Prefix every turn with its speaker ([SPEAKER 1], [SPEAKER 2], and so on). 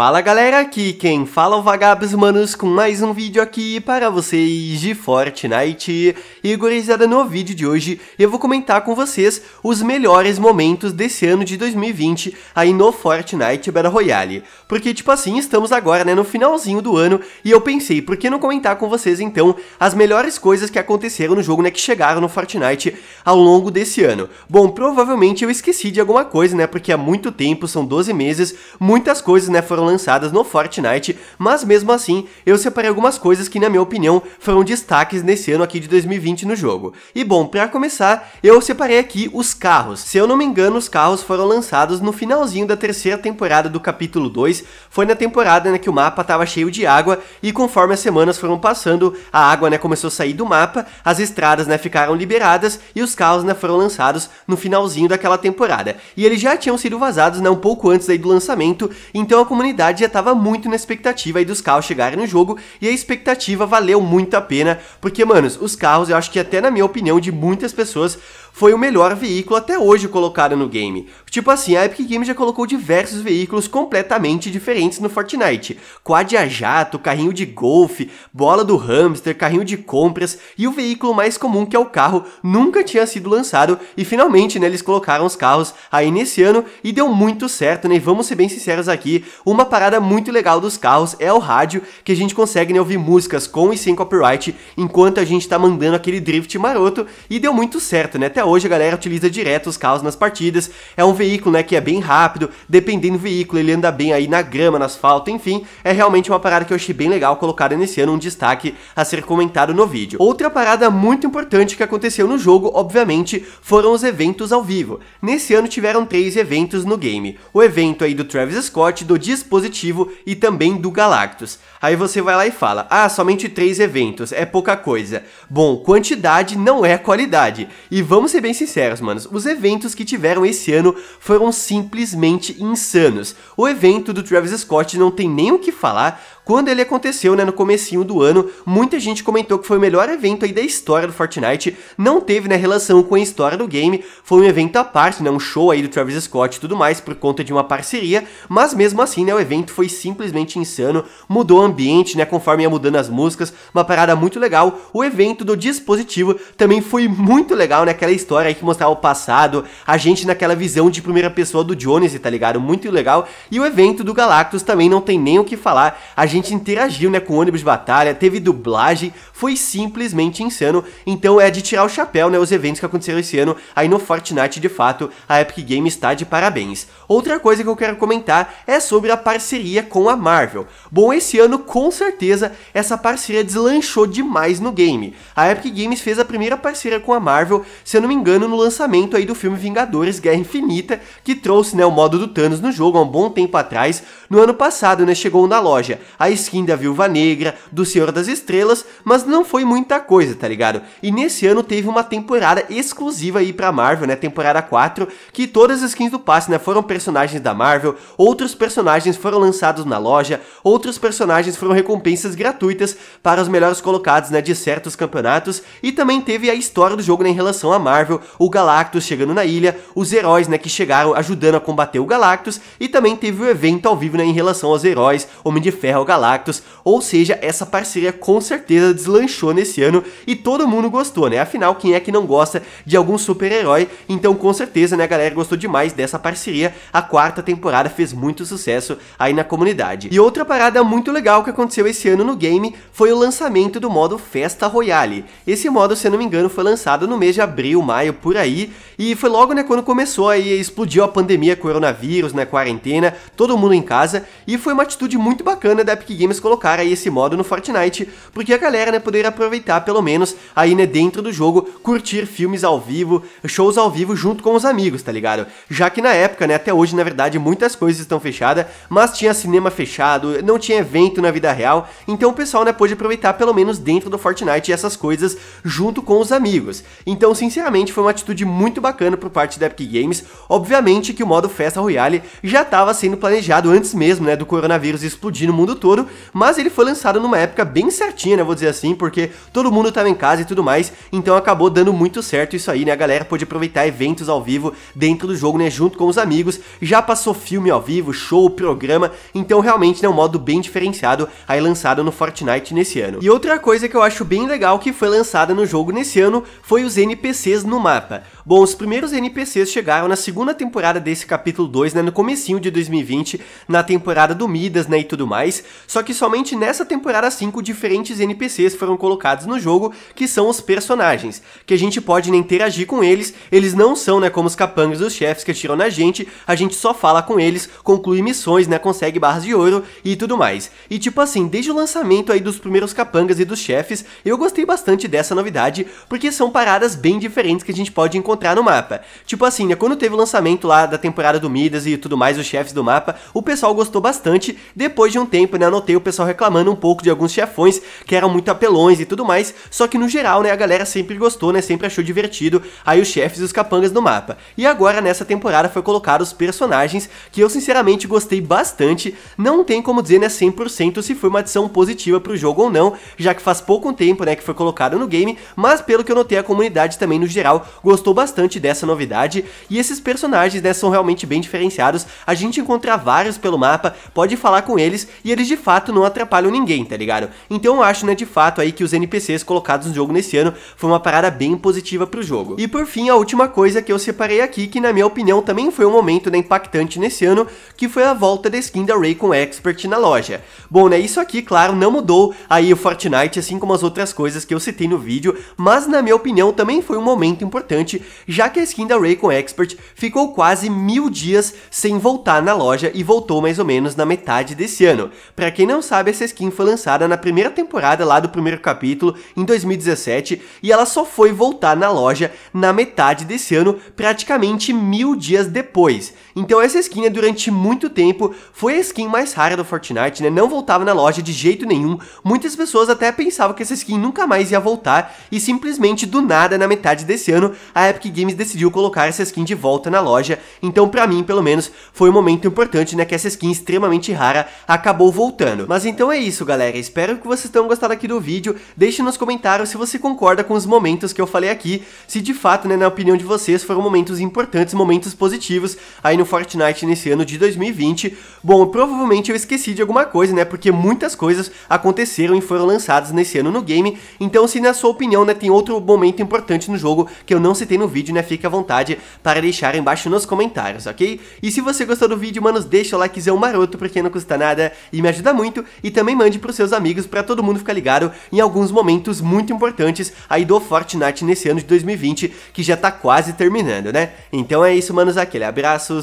[SPEAKER 1] Fala galera, aqui quem fala é o Vagabos Manos com mais um vídeo aqui para vocês de Fortnite. E gurizada, no vídeo de hoje eu vou comentar com vocês os melhores momentos desse ano de 2020 aí no Fortnite Battle Royale. Porque tipo assim, estamos agora né, no finalzinho do ano e eu pensei, por que não comentar com vocês então as melhores coisas que aconteceram no jogo, né, que chegaram no Fortnite ao longo desse ano. Bom, provavelmente eu esqueci de alguma coisa, né, porque há muito tempo, são 12 meses, muitas coisas, né, foram lançadas no Fortnite, mas mesmo assim eu separei algumas coisas que, na minha opinião, foram destaques nesse ano aqui de 2020 no jogo. E bom, para começar, eu separei aqui os carros. Se eu não me engano, os carros foram lançados no finalzinho da terceira temporada do capítulo 2, foi na temporada né, que o mapa estava cheio de água e conforme as semanas foram passando, a água né, começou a sair do mapa, as estradas né, ficaram liberadas e os carros né, foram lançados no finalzinho daquela temporada. E eles já tinham sido vazados né, um pouco antes do lançamento, então a comunidade verdade, já estava muito na expectativa aí dos carros chegarem no jogo e a expectativa valeu muito a pena, porque, manos, os carros, eu acho que até na minha opinião de muitas pessoas, foi o melhor veículo até hoje colocado no game. Tipo assim, a Epic Games já colocou diversos veículos completamente diferentes no Fortnite. Quad a jato, carrinho de golfe, bola do hamster, carrinho de compras e o veículo mais comum que é o carro nunca tinha sido lançado e finalmente né, eles colocaram os carros aí nesse ano e deu muito certo, né? E vamos ser bem sinceros aqui, uma parada muito legal dos carros é o rádio que a gente consegue né, ouvir músicas com e sem copyright enquanto a gente tá mandando aquele drift maroto e deu muito certo, né? Até até hoje a galera utiliza direto os carros nas partidas. É um veículo né, que é bem rápido, dependendo do veículo, ele anda bem aí na grama, no asfalto, enfim. É realmente uma parada que eu achei bem legal colocada nesse ano, um destaque a ser comentado no vídeo. Outra parada muito importante que aconteceu no jogo, obviamente, foram os eventos ao vivo. Nesse ano tiveram três eventos no game. O evento aí do Travis Scott, do Dispositivo e também do Galactus. Aí você vai lá e fala, ah, somente três eventos, é pouca coisa. Bom, quantidade não é qualidade. E vamos vamos ser bem sinceros, manos, os eventos que tiveram esse ano foram simplesmente insanos. O evento do Travis Scott não tem nem o que falar, quando ele aconteceu, né, no comecinho do ano, muita gente comentou que foi o melhor evento aí da história do Fortnite, não teve, né, relação com a história do game, foi um evento à parte, né, um show aí do Travis Scott e tudo mais, por conta de uma parceria, mas mesmo assim, né, o evento foi simplesmente insano, mudou o ambiente, né, conforme ia mudando as músicas, uma parada muito legal, o evento do dispositivo também foi muito legal, né, aquela história aí que mostrava o passado, a gente naquela visão de primeira pessoa do Jones, tá ligado? Muito legal. E o evento do Galactus também não tem nem o que falar. A gente interagiu, né, com o ônibus de batalha, teve dublagem, foi simplesmente insano. Então é de tirar o chapéu, né, os eventos que aconteceram esse ano aí no Fortnite, de fato, a Epic Games está de parabéns. Outra coisa que eu quero comentar é sobre a parceria com a Marvel. Bom, esse ano com certeza essa parceria deslanchou demais no game. A Epic Games fez a primeira parceria com a Marvel, se eu não me engano, no lançamento aí do filme Vingadores Guerra Infinita, que trouxe né, o modo do Thanos no jogo há um bom tempo atrás. No ano passado, né, chegou na loja a skin da Viúva Negra, do Senhor das Estrelas, mas não foi muita coisa, tá ligado? E nesse ano teve uma temporada exclusiva aí pra Marvel, né, temporada 4, que todas as skins do passe, né, foram personagens da Marvel, outros personagens foram lançados na loja, outros personagens foram recompensas gratuitas para os melhores colocados, né, de certos campeonatos, e também teve a história do jogo né, em relação a Marvel, Marvel, o Galactus chegando na ilha, os heróis né, que chegaram ajudando a combater o Galactus, e também teve o evento ao vivo né, em relação aos heróis, Homem de Ferro, Galactus, ou seja, essa parceria com certeza deslanchou nesse ano e todo mundo gostou, né? Afinal, quem é que não gosta de algum super-herói? Então, com certeza, né, a galera gostou demais dessa parceria. A quarta temporada fez muito sucesso aí na comunidade. E outra parada muito legal que aconteceu esse ano no game foi o lançamento do modo Festa Royale. Esse modo, se eu não me engano, foi lançado no mês de abril, maio, por aí. E foi logo, né, quando começou aí, explodiu a pandemia, coronavírus, né, quarentena, todo mundo em casa. E foi uma atitude muito bacana da Epic Games colocar aí esse modo no Fortnite, porque a galera, né, poderia aproveitar pelo menos aí, né, dentro do jogo, curtir filmes ao vivo, shows ao vivo junto com os amigos, tá ligado? Já que na época, né, até hoje, na verdade, muitas coisas estão fechadas, mas tinha cinema fechado, não tinha evento na vida real, então o pessoal, né, pôde aproveitar pelo menos dentro do Fortnite essas coisas junto com os amigos. Então, sinceramente, realmente foi uma atitude muito bacana por parte da Epic Games. Obviamente que o modo Festa Royale já estava sendo planejado antes mesmo, né, do coronavírus explodir no mundo todo, mas ele foi lançado numa época bem certinha, né, vou dizer assim, porque todo mundo estava em casa e tudo mais, então acabou dando muito certo isso aí, né, a galera pôde aproveitar eventos ao vivo dentro do jogo, né, junto com os amigos, já passou filme ao vivo, show, programa, então realmente é né, um modo bem diferenciado aí lançado no Fortnite nesse ano. E outra coisa que eu acho bem legal que foi lançada no jogo nesse ano foi os NPCs no mapa. Bom, os primeiros NPCs chegaram na segunda temporada desse capítulo 2, né, no comecinho de 2020, na temporada do Midas, né, e tudo mais, só que somente nessa temporada 5 diferentes NPCs foram colocados no jogo, que são os personagens, que a gente pode né, interagir com eles, eles não são, né, como os capangas dos chefes que atiram na gente, a gente só fala com eles, conclui missões, né, consegue barras de ouro e tudo mais. E tipo assim, desde o lançamento aí dos primeiros capangas e dos chefes, eu gostei bastante dessa novidade, porque são paradas bem diferentes diferentes que a gente pode encontrar no mapa. Tipo assim, né, quando teve o lançamento lá da temporada do Midas e tudo mais, os chefes do mapa, o pessoal gostou bastante. Depois de um tempo, né, anotei o pessoal reclamando um pouco de alguns chefões que eram muito apelões e tudo mais, só que no geral, né, a galera sempre gostou, né, sempre achou divertido aí os chefes e os capangas do mapa. E agora nessa temporada foi colocado os personagens que eu sinceramente gostei bastante. Não tem como dizer, né, 100% se foi uma adição positiva pro jogo ou não, já que faz pouco tempo, né, que foi colocado no game, mas pelo que eu notei a comunidade também no geral geral gostou bastante dessa novidade e esses personagens né, são realmente bem diferenciados, a gente encontra vários pelo mapa, pode falar com eles e eles de fato não atrapalham ninguém, tá ligado? Então eu acho né, de fato aí que os NPCs colocados no jogo nesse ano foi uma parada bem positiva pro jogo. E por fim, a última coisa que eu separei aqui, que na minha opinião também foi um momento né, impactante nesse ano, que foi a volta da skin da Raycon Expert na loja. Bom, né, isso aqui, claro, não mudou aí o Fortnite, assim como as outras coisas que eu citei no vídeo, mas na minha opinião também foi um momento importante, já que a skin da Raycon Expert ficou quase mil dias sem voltar na loja e voltou mais ou menos na metade desse ano. Para quem não sabe, essa skin foi lançada na primeira temporada lá do primeiro capítulo, em 2017, e ela só foi voltar na loja na metade desse ano, praticamente mil dias depois. Então essa skin, né, durante muito tempo, foi a skin mais rara do Fortnite, né, não voltava na loja de jeito nenhum, muitas pessoas até pensavam que essa skin nunca mais ia voltar, e simplesmente do nada, na metade desse ano, a Epic Games decidiu colocar essa skin de volta na loja, então pra mim, pelo menos, foi um momento importante, né, que essa skin extremamente rara acabou voltando. Mas então é isso, galera, espero que vocês tenham gostado aqui do vídeo, deixe nos comentários se você concorda com os momentos que eu falei aqui, se de fato, né, na opinião de vocês, foram momentos importantes, momentos positivos, aí no Fortnite nesse ano de 2020. Bom, provavelmente eu esqueci de alguma coisa, né? Porque muitas coisas aconteceram e foram lançadas nesse ano no game. Então, se na sua opinião, né, tem outro momento importante no jogo que eu não citei no vídeo, né? Fique à vontade para deixar embaixo nos comentários, ok? E se você gostou do vídeo, manos, deixa o likezão maroto porque não custa nada e me ajuda muito. E também mande pros seus amigos para todo mundo ficar ligado em alguns momentos muito importantes aí do Fortnite nesse ano de 2020 que já tá quase terminando, né? Então é isso, manos, aquele abraço,